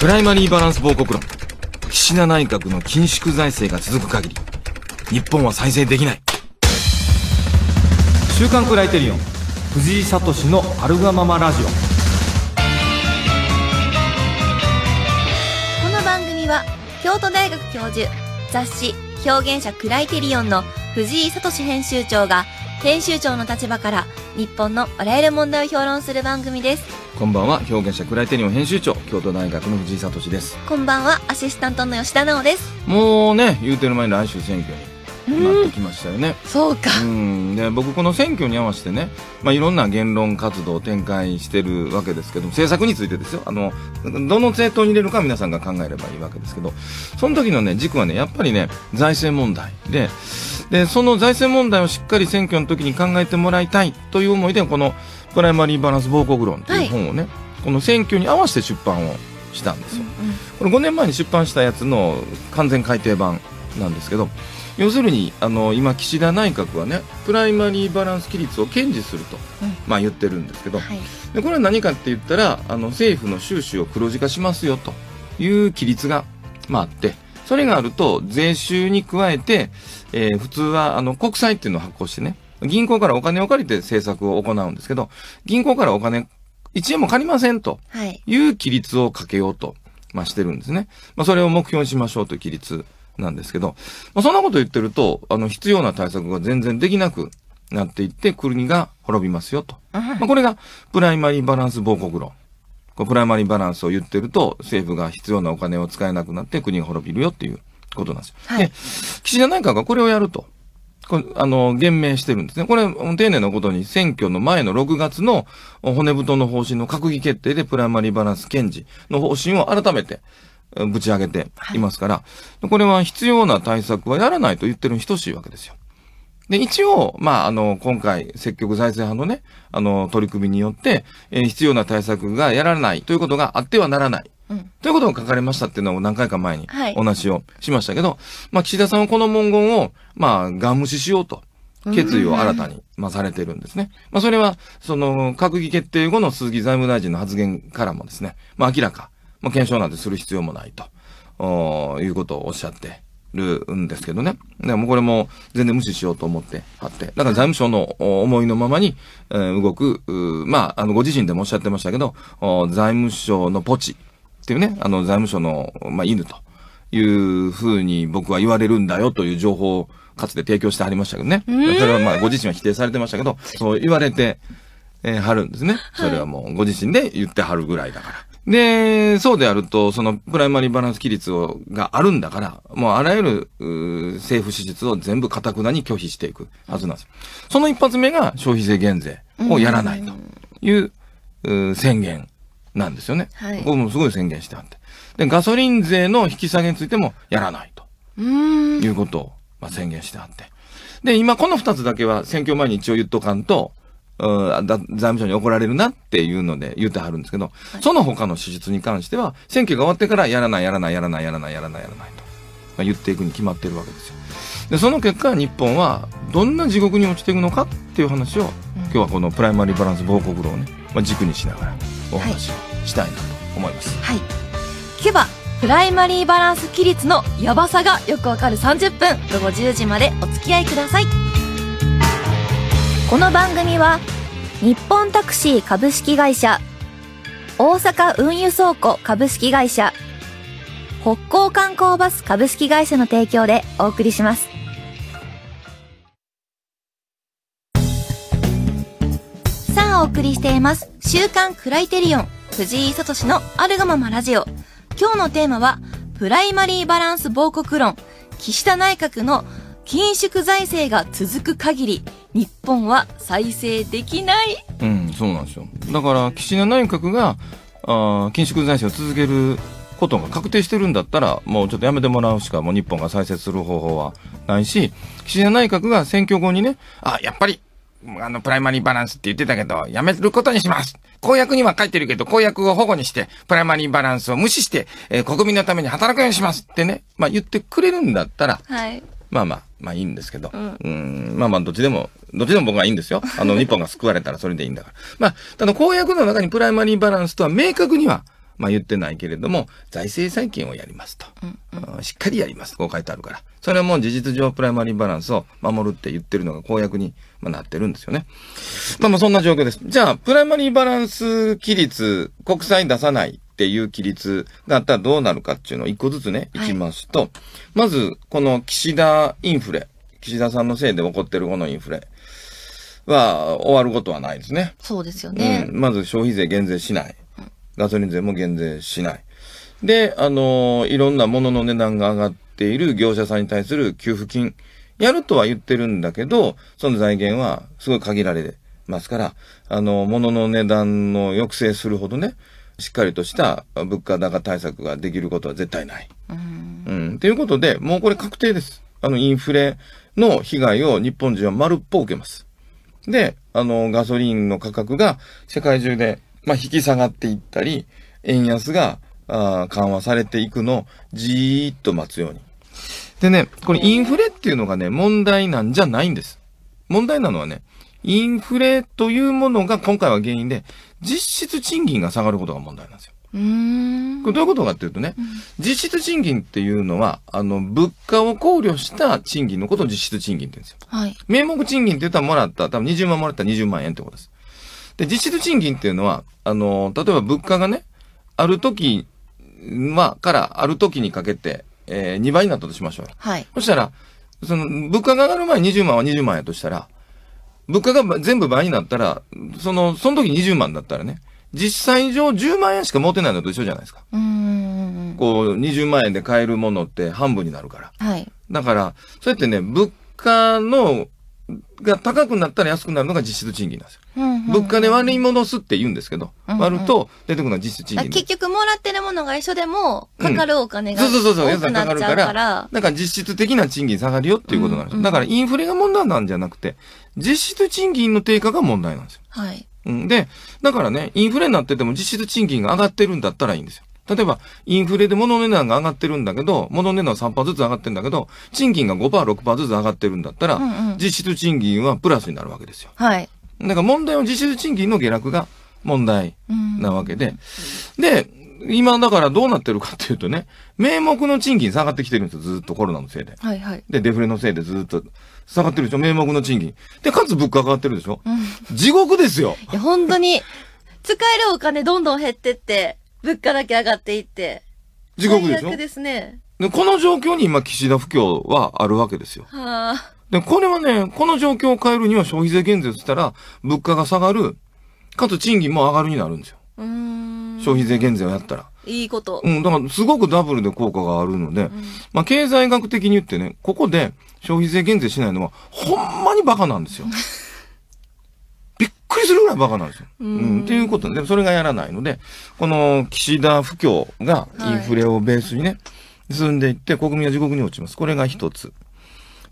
プライマリーバランス報告論岸田内閣の緊縮財政が続く限り日本は再生できない「週刊クライテリオン」藤井聡の「あるがままラジオ」この番組は京都大学教授雑誌「表現者クライテリオン」の藤井聡編集長が編集長の立場から日本のあらゆる問題を評論する番組ですこんばんは表現者クライテリオン編集長京都大学の藤井聡ですこんばんはアシスタントの吉田直ですもうね言うてる前に来週選挙になってきましたよねそうかうんで僕この選挙に合わせてね、まあ、いろんな言論活動を展開してるわけですけど政策についてですよあのどの政党に入れるか皆さんが考えればいいわけですけどその時のね軸はねやっぱりね財政問題ででその財政問題をしっかり選挙の時に考えてもらいたいという思いでこの「プライマリーバランス防国論」という本をね、はい、この選挙に合わせて出版をしたんですよ、うんうん、これ5年前に出版したやつの完全改訂版なんですけど要するにあの今岸田内閣はねプライマリーバランス規律を堅持すると、うん、まあ、言ってるんですけど、はい、でこれは何かって言ったらあの政府の収支を黒字化しますよという規律が、まあ、あってそれがあると税収に加えて、えー、普通はあの国債っていうのを発行してね銀行からお金を借りて政策を行うんですけど、銀行からお金、1円も借りませんという規律をかけようと、まあ、してるんですね。まあ、それを目標にしましょうという規律なんですけど、まあ、そんなこと言ってると、あの、必要な対策が全然できなくなっていって、国が滅びますよと。まあ、これがプライマリーバランス防国論。プライマリーバランスを言ってると、政府が必要なお金を使えなくなって国が滅びるよっていうことなんですよ。はい、で、岸田内閣がこれをやると。こあの、言明してるんですね。これ、丁寧なことに選挙の前の6月の骨太の方針の閣議決定でプライマリーバランス検事の方針を改めて、ぶち上げていますから、はい、これは必要な対策はやらないと言ってるに等しいわけですよ。で、一応、まあ、あの、今回、積極財政派のね、あの、取り組みによって、えー、必要な対策がやられないということがあってはならないということを書かれましたっていうのを何回か前にお話をしましたけど、はい、まあ、岸田さんはこの文言を、まあ、ガン無視しようと。決意を新たに、まあ、されてるんですね。まあ、それは、その、閣議決定後の鈴木財務大臣の発言からもですね、まあ、明らか、まあ、検証なんてする必要もないと、おいうことをおっしゃってるんですけどね。でもこれも全然無視しようと思ってはって。だから財務省の思いのままに、えー、動く、まあ、あの、ご自身でもおっしゃってましたけど、財務省のポチ、っていうね、あの、財務省の、まあ、犬というふうに僕は言われるんだよという情報をかつて提供してはりましたけどね。それはまあ、ご自身は否定されてましたけど、そう言われて、えー、はるんですね。それはもう、ご自身で言ってはるぐらいだから。はい、で、そうであると、そのプライマリーバランス規律を、があるんだから、もうあらゆる、政府支出を全部かたくなに拒否していくはずなんです。その一発目が消費税減税をやらないという、う宣言なんですよね。はい、ここもすごい宣言してあって。で、ガソリン税の引き下げについてもやらないと。うん。いうことを、まあ、宣言してあって。で、今この二つだけは選挙前に一応言っとかんと、うん、財務省に怒られるなっていうので言ってはるんですけど、はい、その他の支出に関しては、選挙が終わってからやらない、やらない、やらない、やらない、やらない、やらないと、まあ、言っていくに決まってるわけですよ。で、その結果、日本はどんな地獄に落ちていくのかっていう話を、今日はこのプライマリーバランス報告論をね、まあ、軸にしながら。お話をしたいなと思います、はい、聞けプライマリーバランス規律のヤバさがよくわかる30分午後10時までお付き合いくださいこの番組は日本タクシー株式会社大阪運輸倉庫株式会社北港観光バス株式会社の提供でお送りします。りしています。週刊クライテリオン、藤井聡のあるがままラジオ。今日のテーマは、プライマリーバランス防国論、岸田内閣の緊縮財政が続く限り、日本は再生できない。うん、そうなんですよ。だから、岸田内閣が、あ緊縮財政を続けることが確定してるんだったら、もうちょっとやめてもらうしか、もう日本が再生する方法はないし、岸田内閣が選挙後にね、あ、やっぱりあの、プライマリーバランスって言ってたけど、やめることにします公約には書いてるけど、公約を保護にして、プライマリーバランスを無視して、えー、国民のために働くようにしますってね、まあ言ってくれるんだったら、はい。まあまあ、まあいいんですけど、うん、うんまあまあどっちでも、どっちでも僕はいいんですよ。あの、日本が救われたらそれでいいんだから。まあ、ただ公約の中にプライマリーバランスとは明確には、まあ、言ってないけれども、財政再建をやりますと、うんうん、しっかりやります、こう書いてあるから。それはもう事実上プライマリーバランスを守るって言ってるのが公約に、まなってるんですよね。まあまあそんな状況です。じゃあ、プライマリーバランス規律、国債出さないっていう規律があったらどうなるかっていうのを一個ずつね、いきますと、はい、まず、この岸田インフレ、岸田さんのせいで起こってるこのインフレは終わることはないですね。そうですよね。うん、まず消費税減税しない。ガソリン税も減税しない。で、あの、いろんなものの値段が上がっている業者さんに対する給付金、やるとは言ってるんだけど、その財源はすごい限られますから、あの、物の値段の抑制するほどね、しっかりとした物価高対策ができることは絶対ない。うん。と、うん、いうことで、もうこれ確定です。あの、インフレの被害を日本人は丸っぽ受けます。で、あの、ガソリンの価格が世界中でまあ、引き下がっていったり、円安がああ、緩和されていくのをじーっと待つように。でね、これインフレっていうのがね、問題なんじゃないんです。問題なのはね、インフレというものが今回は原因で、実質賃金が下がることが問題なんですよ。うんこれどういうことかっていうとね、実質賃金っていうのは、あの、物価を考慮した賃金のことを実質賃金って言うんですよ。はい。名目賃金って言ったらもらった、多分20万もらったら20万円ってことです。で、実質賃金っていうのは、あの、例えば物価がね、ある時、まあ、からある時にかけて、えー、2倍になったとしましょう。はい。そしたら、その、物価が上がる前20万は20万やとしたら、物価が全部倍になったら、その、その時20万だったらね、実際上10万円しか持てないのと一緒じゃないですか。うん。こう、20万円で買えるものって半分になるから。はい。だから、そうやってね、物価のが高くなったら安くなるのが実質賃金なんですよ。うんうんうん、物価で割り戻すって言うんですけど、うんうん、割ると出てくるのは実質賃金。結局もらってるものが一緒でも、かかるお金が、うん、そうそうそうそう、安くなから、だから実質的な賃金下がるよっていうことなんです、うんうん、だからインフレが問題なんじゃなくて、実質賃金の低下が問題なんですよ。はい。うん、で、だからね、インフレになってても実質賃金が上がってるんだったらいいんですよ。例えば、インフレで物の値段が上がってるんだけど、物の値段は3%ずつ上がってるんだけど、賃金が5%、6%ずつ上がってるんだったら、うんうん、実質賃金はプラスになるわけですよ。はい。だから問題は実質賃金の下落が問題なわけで、で、今だからどうなってるかっていうとね、名目の賃金下がってきてるんですよ、ずっとコロナのせいで。はいはい。で、デフレのせいでずっと下がってるでしょ、名目の賃金。で、かつ物価上がってるでしょ。うん、地獄ですよ。いや、本当に、使えるお金どんどん減ってって、物価だけ上がっていって。地獄でしょですね。で、この状況に今、岸田不況はあるわけですよ。はあ。で、これはね、この状況を変えるには消費税減税したら、物価が下がる、かつ賃金も上がるになるんですよ。消費税減税をやったら。いいこと。うん、だからすごくダブルで効果があるので、うん、まあ経済学的に言ってね、ここで消費税減税しないのは、ほんまにバカなんですよ。くりするぐらいバカなんですよ。うん。っていうことで、それがやらないので、この岸田不況がインフレをベースにね、進んでいって国民は地獄に落ちます。これが一つ。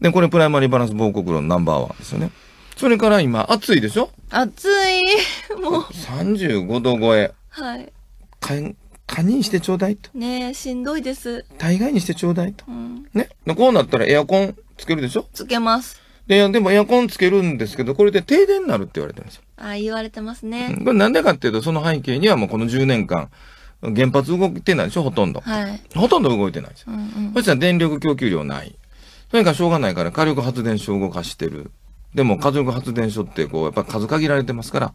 で、これプライマリーバランス報告論ナンバーワンですよね。それから今、暑いでしょ暑い。もう。35度超え。はい。かん、にしてちょうだいと。ねえ、しんどいです。大概にしてちょうだいと。うん、ね。で、こうなったらエアコンつけるでしょつけます。で、でもエアコンつけるんですけど、これで停電になるって言われてるんですよ。あ言われてますね。これなんでかっていうと、その背景にはもうこの10年間、原発動いてないでしょ、ほとんど。はい、ほとんど動いてないですよ。うんうん、そしたら電力供給量ない。とにかくしょうがないから火力発電所を動かしてる。でも火力発電所ってこう、やっぱ数限られてますから、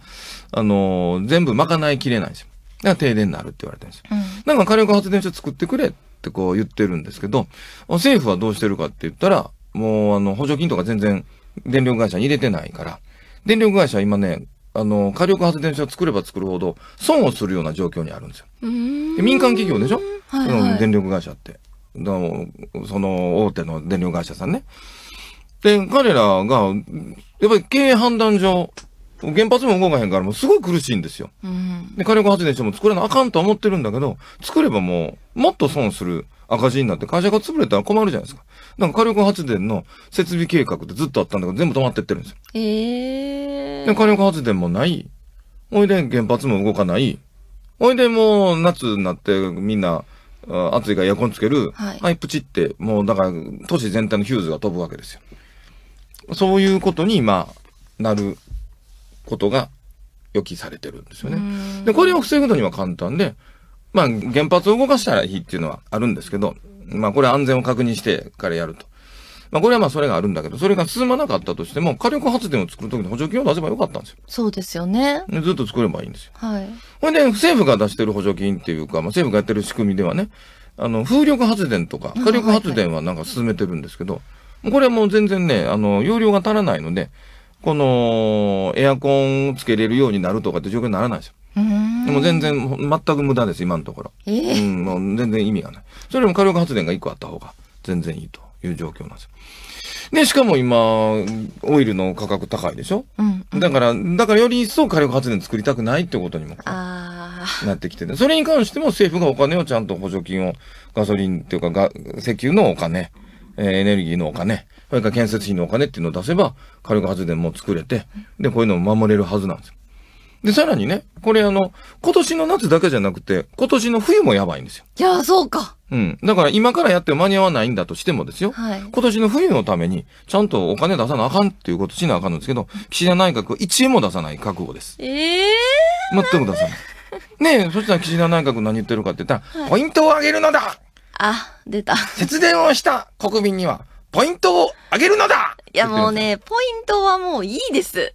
あのー、全部賄いきれないんですよ。だから停電になるって言われてるんですよ。うん、なんか火力発電所作ってくれってこう言ってるんですけど、政府はどうしてるかって言ったら、もうあの補助金とか全然電力会社に入れてないから、電力会社今ね、あの、火力発電所を作れば作るほど損をするような状況にあるんですよ。民間企業でしょ、はいはい、電力会社って。その大手の電力会社さんね。で、彼らが、やっぱり経営判断上、原発も動かへんからもうすごい苦しいんですよ。で、火力発電所も作らなあかんと思ってるんだけど、作ればもう、もっと損する赤字になって会社が潰れたら困るじゃないですか。なんか火力発電の設備計画ってずっとあったんだけど全部止まってってるんですよ。えー。で、火力発電もない。おいで原発も動かない。おいでもう夏になってみんな、あ暑いからエアコンつける。はい。はい、プチって、もうだから都市全体のヒューズが飛ぶわけですよ。そういうことに、まあ、なることが予期されてるんですよね。で、これを防ぐのには簡単で、まあ、原発を動かしたらいいっていうのはあるんですけど、まあ、これ安全を確認してからやると。まあ、これはまあ、それがあるんだけど、それが進まなかったとしても、火力発電を作るときに補助金を出せばよかったんですよ。そうですよね。ずっと作ればいいんですよ。はい。ほんで、政府が出してる補助金っていうか、まあ、政府がやってる仕組みではね、あの、風力発電とか、火力発電はなんか進めてるんですけど、はいはい、これはもう全然ね、あの、容量が足らないので、この、エアコンをつけれるようになるとかって状況にならないですよ。うんでも全然、全く無駄です、今のところ。えー、うん、もう全然意味がない。それよりも火力発電が1個あった方が全然いいという状況なんですよ。で、しかも今、オイルの価格高いでしょ、うんうん、だから、だからより一層火力発電作りたくないってことにもなってきてて、それに関しても政府がお金をちゃんと補助金を、ガソリンっていうかが、石油のお金、えー、エネルギーのお金、それから建設費のお金っていうのを出せば、火力発電も作れて、で、こういうのを守れるはずなんですよ。で、さらにね、これあの、今年の夏だけじゃなくて、今年の冬もやばいんですよ。いや、そうか。うん。だから今からやっても間に合わないんだとしてもですよ。はい、今年の冬のために、ちゃんとお金出さなあかんっていうことしなあかんんですけど、岸田内閣は1円も出さない覚悟です。ええー、全く出さない。ねえ、そしたら岸田内閣何言ってるかって言ったら、はい、ポイントを上げるのだあ、出た。節電をした国民には、ポイントを上げるのだいやもうね、ポイントはもういいです。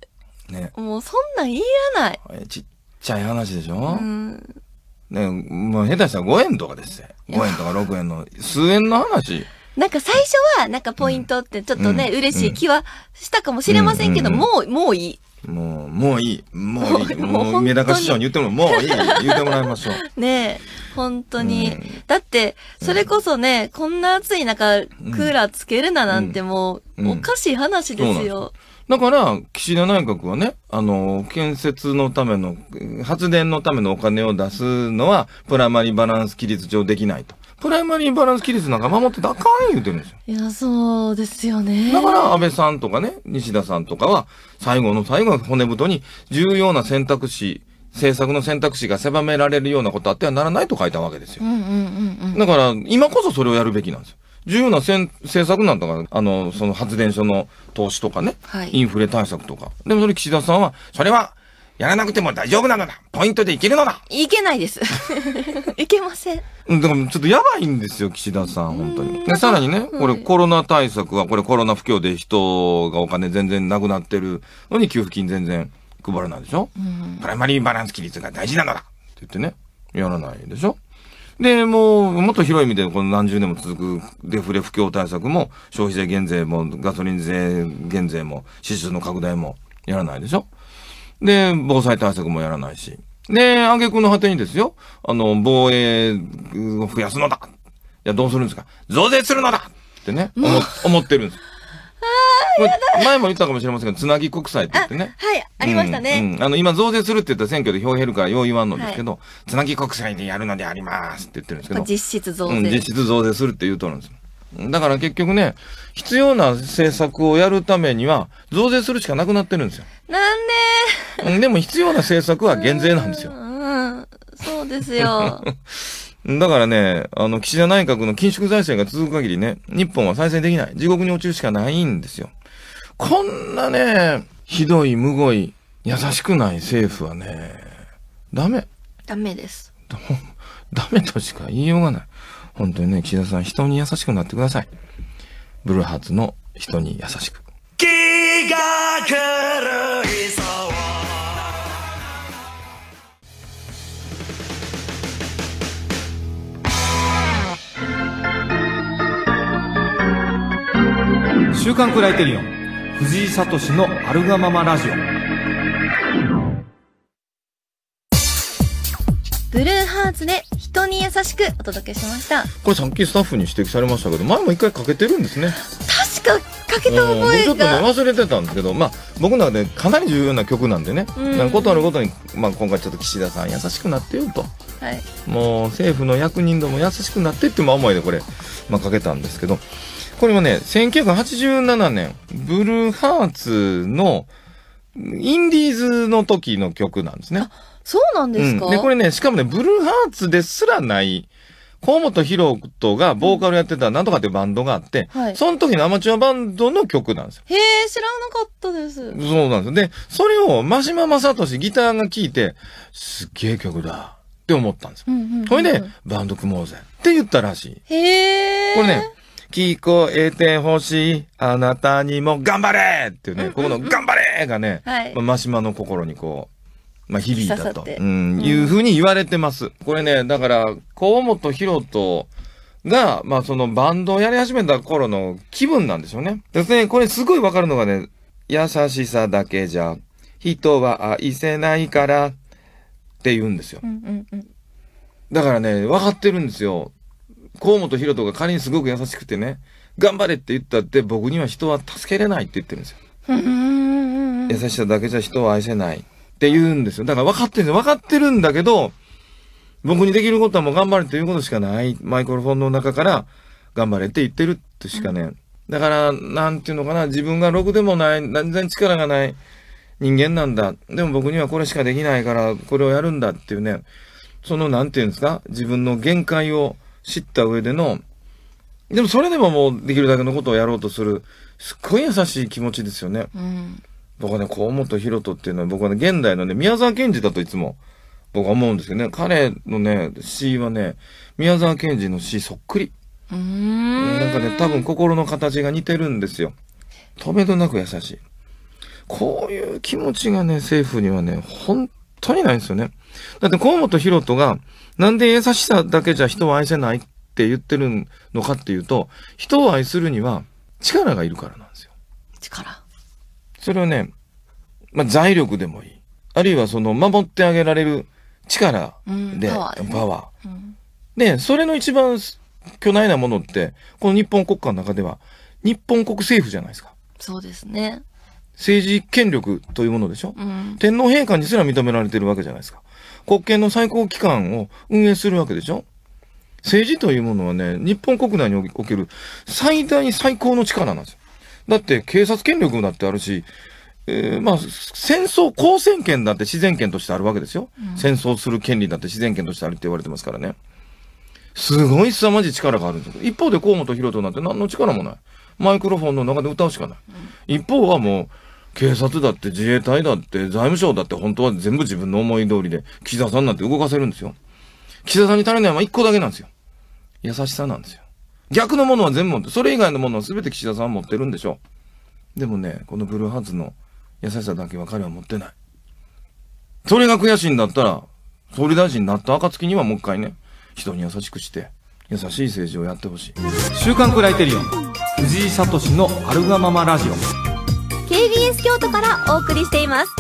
ね、もうそんなん言いらない。ちっちゃい話でしょ、うん、ねもう下手したら5円とかですよ。5円とか6円の、数円の話。なんか最初は、なんかポイントってちょっとね、うん、嬉しい気はしたかもしれませんけど、うんうんうん、もう、もういい。もう、もういい。もういい。もう、メダカ師匠に言っても、もういい。言ってもらいましょう。ねえ、本当に。うん、だって、それこそね、こんな暑い中、クーラーつけるななんてもう、おかしい話ですよ。だから、岸田内閣はね、あの、建設のための、発電のためのお金を出すのは、プライマリーバランス規律上できないと。プライマリーバランス規律なんか守ってたかん言うてるんですよ。いや、そうですよね。だから安倍さんとかね、西田さんとかは、最後の最後の骨太に、重要な選択肢、政策の選択肢が狭められるようなことあってはならないと書いたわけですよ。うううんんんだから、今こそそれをやるべきなんですよ。重要なせん政策なんだから、あの、その発電所の投資とかね、はい、インフレ対策とか。でもそれ岸田さんは、それは、やらなくても大丈夫なのだポイントでいけるのだいけないです。いけません。だからちょっとやばいんですよ、岸田さん、本当に。で、さらにね、これコロナ対策は、これコロナ不況で人がお金全然なくなってるのに給付金全然配らないでしょ、うプライマリーバランス規律が大事なのだって言ってね、やらないでしょで、もう、もっと広い意味で、この何十年も続くデフレ不況対策も、消費税減税も、ガソリン税減税も、支出の拡大もやらないでしょ。で、防災対策もやらないし。で、挙句の果てにですよ、あの、防衛を増やすのだいや、どうするんですか増税するのだってね、思ってるんです。前も言ったかもしれませんけど、つなぎ国債って言ってね。はい、ありましたね。うんあの、今増税するって言ったら選挙で票減るからよう言わんのですけど、はい、つなぎ国債でやるのでありますって言ってるんですけど。実質増税、うん、実質増税するって言うとるんです。だから結局ね、必要な政策をやるためには、増税するしかなくなってるんですよ。なんででも必要な政策は減税なんですよ。うん、そうですよ。だからね、あの、岸田内閣の緊縮財政が続く限りね、日本は再生できない。地獄に落ちるしかないんですよ。こんなね、ひどい、むごい、優しくない政府はね、ダメ。ダメです。ダメとしか言いようがない。本当にね、岸田さん、人に優しくなってください。ブルーハーツの人に優しく。気が狂う週刊クライテリオン藤井聡のあるがままラジオブルーハーツで人に優しくお届けしましたこれさっきスタッフに指摘されましたけど前も一回かけてるんですね確かかけた覚えが、ちょっとね忘れてたんですけど、まあ、僕の中でかなり重要な曲なんでね、うん、ことあるごとに、まあ、今回ちょっと岸田さん優しくなってよと、はい、もう政府の役人ども優しくなってっていう思いでこれ、まあ、かけたんですけどこれもね、1987年、ブルーハーツの、インディーズの時の曲なんですね。そうなんですか、うん、で、これね、しかもね、ブルーハーツですらない、河本博人がボーカルやってたなんとかっていうバンドがあって、はい、その時のアマチュアバンドの曲なんですよ。へえ、知らなかったです。そうなんですで、それを、真島正俊ギターが聴いて、すっげえ曲だ。って思ったんですよ。それで、バンド組もうぜって言ったらしい。へえ。これね、聞こえてほしい、あなたにも頑張れっていうね、ここの頑張れがね、はいまあ、マシマの心にこう、まあ、響いたと、うん、いうふうに言われてます。これね、だから、河本博と、が、まあそのバンドをやり始めた頃の気分なんでしょうね。ですね、これすごいわかるのがね、優しさだけじゃ、人は愛せないから、って言うんですよ。うんうんうん、だからね、分かってるんですよ。河本博人が仮にすごく優しくてね、頑張れって言ったって僕には人は助けれないって言ってるんですよ。優しさだけじゃ人を愛せないって言うんですよ。だから分かってるんです分かってるんだけど、僕にできることはもう頑張れっていうことしかない。マイクロフォンの中から頑張れって言ってるってしかね。だから、なんていうのかな、自分がろくでもない、全然力がない人間なんだ。でも僕にはこれしかできないから、これをやるんだっていうね、その、なんていうんですか、自分の限界を、知った上での、でもそれでももうできるだけのことをやろうとする、すっごい優しい気持ちですよね。うん、僕はね、河本博人っていうのは僕はね、現代のね、宮沢賢治だといつも僕は思うんですけどね、彼のね、詩はね、宮沢賢治の詩そっくり。んなんかね、多分心の形が似てるんですよ。とめどなく優しい。こういう気持ちがね、政府にはね、本当にないんですよね。だって河本博人が、なんで優しさだけじゃ人を愛せないって言ってるのかっていうと、人を愛するには力がいるからなんですよ。力それはね、まあ、財力でもいい。あるいはその、守ってあげられる力で、うん、パワーパワー、で、それの一番巨大なものって、この日本国家の中では、日本国政府じゃないですか。そうですね。政治権力というものでしょ、うん、天皇陛下にすら認められてるわけじゃないですか。国権の最高機関を運営するわけでしょ政治というものはね、日本国内における最大最高の力なんですよ。だって警察権力だってあるし、えー、まあ、戦争、公選権だって自然権としてあるわけですよ、うん。戦争する権利だって自然権としてあるって言われてますからね。すごい凄まじい力があるんですよ。一方で河本博人なんて何の力もない。マイクロフォンの中で歌うしかない。一方はもう、警察だって自衛隊だって財務省だって本当は全部自分の思い通りで、岸田さんなんて動かせるんですよ。岸田さんに足りないのは一個だけなんですよ。優しさなんですよ。逆のものは全部持って、それ以外のものは全て岸田さんは持ってるんでしょう。でもね、このブルーハーツの優しさだけは彼は持ってない。それが悔しいんだったら、総理大臣になった暁にはもう一回ね、人に優しくして、優しい政治をやってほしい。週刊クライテリオン、藤井聡のアルガママラジオ。TBS 京都からお送りしています。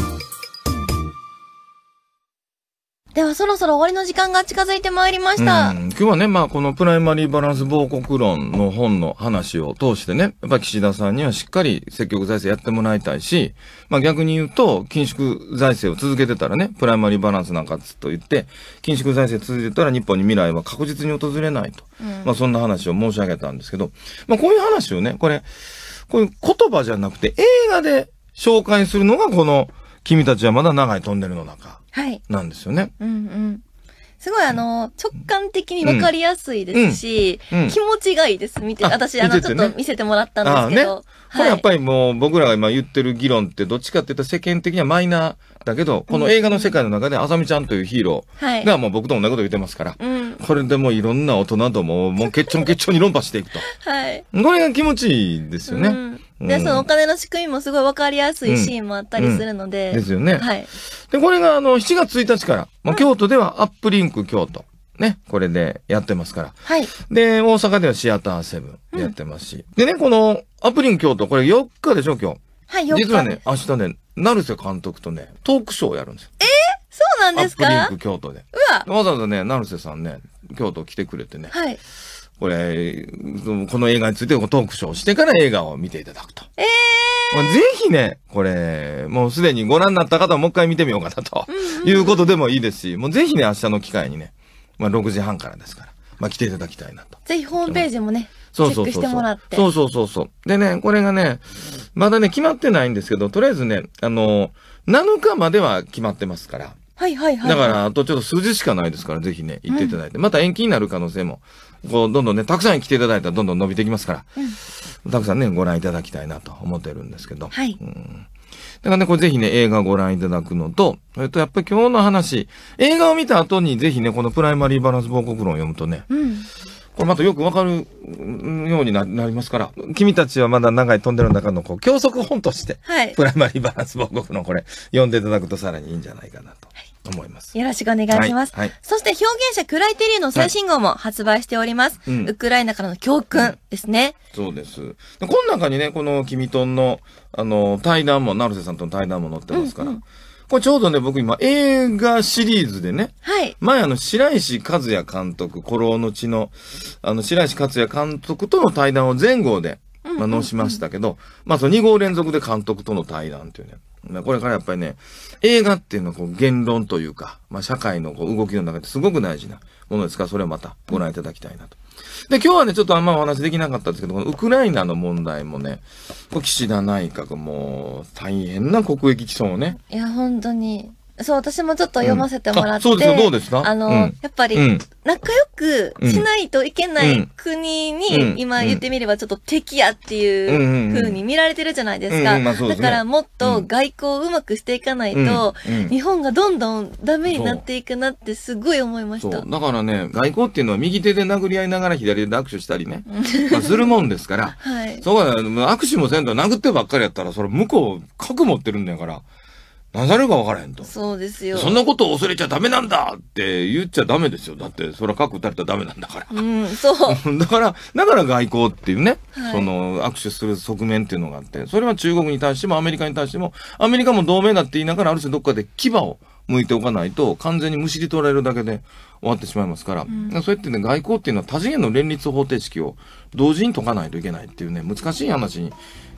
ではそろそろ終わりの時間が近づいてまいりました。うん、今日はね、まあこのプライマリーバランス防国論の本の話を通してね、やっぱ岸田さんにはしっかり積極財政やってもらいたいし、まあ逆に言うと、緊縮財政を続けてたらね、プライマリーバランスなんかつっと言って、緊縮財政続いてたら日本に未来は確実に訪れないと。うん、まあそんな話を申し上げたんですけど、まあこういう話をね、これ、これ言葉じゃなくて映画で紹介するのがこの君たちはまだ長いトンネルの中。はい。なんですよね。はい、うんうんすごいあの、直感的に分かりやすいですし、うんうんうん、気持ちがいいです。見て、私あの、ちょっと見せてもらったんですけど。ねこれやっぱりもう僕らが今言ってる議論ってどっちかって言ったら世間的にはマイナーだけど、この映画の世界の中であさみちゃんというヒーローがもう僕と同じこと言ってますから、うんこれでもいろんな大人ども、もう結腸結腸に論破していくと。はい。これが気持ちいいですよね。うんで、そのお金の仕組みもすごい分かりやすいシーンもあったりするので。うんうん、ですよね。はい。で、これがあの、7月1日から、まあ、京都ではアップリンク京都。ね、これでやってますから。はい。で、大阪ではシアターセブンやってますし。でね、このアップリンク京都、これ4日でしょ、今日。はい、4日。実はね、明日ね、成瀬監督とね、トークショーをやるんですよ。えーそうなんですかアップリンク京都で。うわわざわざね、成瀬さんね、京都来てくれてね。はい。これ、この映画についてトークショーしてから映画を見ていただくと。ええー、まあ、ぜひね、これ、もうすでにご覧になった方はもう一回見てみようかなと、うんうん、いうことでもいいですし、もうぜひね、明日の機会にね、まあ6時半からですから、まあ来ていただきたいなと。ぜひホームページもね、そうそうそうそうそうそうそう。でね、これがね、まだね、決まってないんですけど、とりあえずね、あの、7日までは決まってますから。はいはいはい、だから、あとちょっと数日しかないですから、ぜひね、行っていただいて、うん、また延期になる可能性も、こう、どんどんね、たくさん来ていただいたらどんどん伸びてきますから、うん、たくさんね、ご覧いただきたいなと思ってるんですけど。はい。うんだからね、これぜひね、映画ご覧いただくのと、それとやっぱり今日の話、映画を見た後にぜひね、このプライマリーバランス報告論を読むとね、うん、これまたよくわかるようになりますから、君たちはまだ長いトンネルの中のこう、教則本として、はい、プライマリーバランス報告のこれ、読んでいただくとさらにいいんじゃないかなと。はい思います。よろしくお願いします。はい、そして表現者クライテリウの最新号も発売しております。はいうん、ウクライナからの教訓ですね。うん、そうです。この中にね、この君とんの、あの、対談も、成瀬さんとの対談も載ってますから、うんうんこれちょうどね、僕今映画シリーズでね、はい。前あの、白石和也監督、古老の地の、あの、白石和也監督との対談を前後で、まあ、のしましたけど、まあ、その2号連続で監督との対談というね。まこれからやっぱりね、映画っていうのはこう言論というか、まあ、社会のこう動きの中ですごく大事なものですから、それをまたご覧いただきたいなと。で、今日はね、ちょっとあんまお話できなかったんですけど、このウクライナの問題もね、岸田内閣も大変な国益毀損をね。いや、本当に。そう、私もちょっと読ませてもらって。うん、よ、どうですかあの、うん、やっぱり、仲良くしないといけない国に、今言ってみればちょっと敵やっていう風に見られてるじゃないですか。だからもっと外交をうまくしていかないと、日本がどんどんダメになっていくなってすごい思いました。だからね、外交っていうのは右手で殴り合いながら左手で握手したりね、まあ、するもんですから、はい、そうか、握手もせんと殴ってばっかりやったら、それ向こう、核持ってるんだから。なさるか分からへんと。そうですよ。そんなことを恐れちゃダメなんだって言っちゃダメですよ。だって、それは核打たれたらダメなんだから。うん、そう。だから、だから外交っていうね、はい、その握手する側面っていうのがあって、それは中国に対してもアメリカに対しても、アメリカも同盟だって言いながら、ある種どっかで牙を向いておかないと、完全にむしり取られるだけで終わってしまいますから、うん、そうやってね、外交っていうのは多次元の連立方程式を同時に解かないといけないっていうね、難しい話に。うん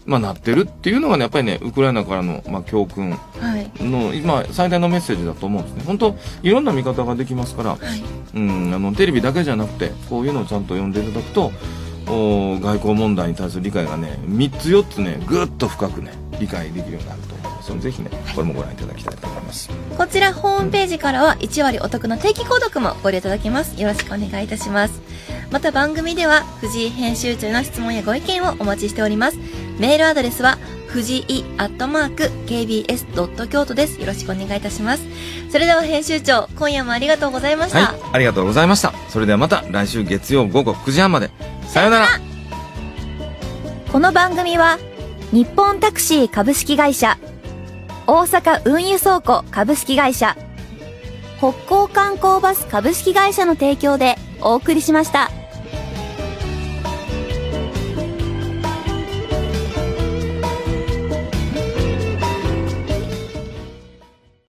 まあ、なってるっていうのがねやっぱりねウクライナからの、まあ、教訓の、はいまあ、最大のメッセージだと思うんですね本当いろんな見方ができますから、はい、うんあのテレビだけじゃなくてこういうのをちゃんと読んでいただくとお外交問題に対する理解がね3つ4つねぐっと深くね理解できるようになると思いますのでぜひねこれもご覧いただきたいと思います、はい、こちらホームページからは1割お得の定期購読もご利用いただきますよろしくお願いいたしますまた番組では藤井編集長の質問やご意見をお待ちしておりますメールアドレスは、藤井アットマーク kbs. 京都です。よろしくお願いいたします。それでは編集長、今夜もありがとうございました。はい、ありがとうございました。それではまた来週月曜午後9時半まで。さよならこの番組は、日本タクシー株式会社、大阪運輸倉庫株式会社、北港観光バス株式会社の提供でお送りしました。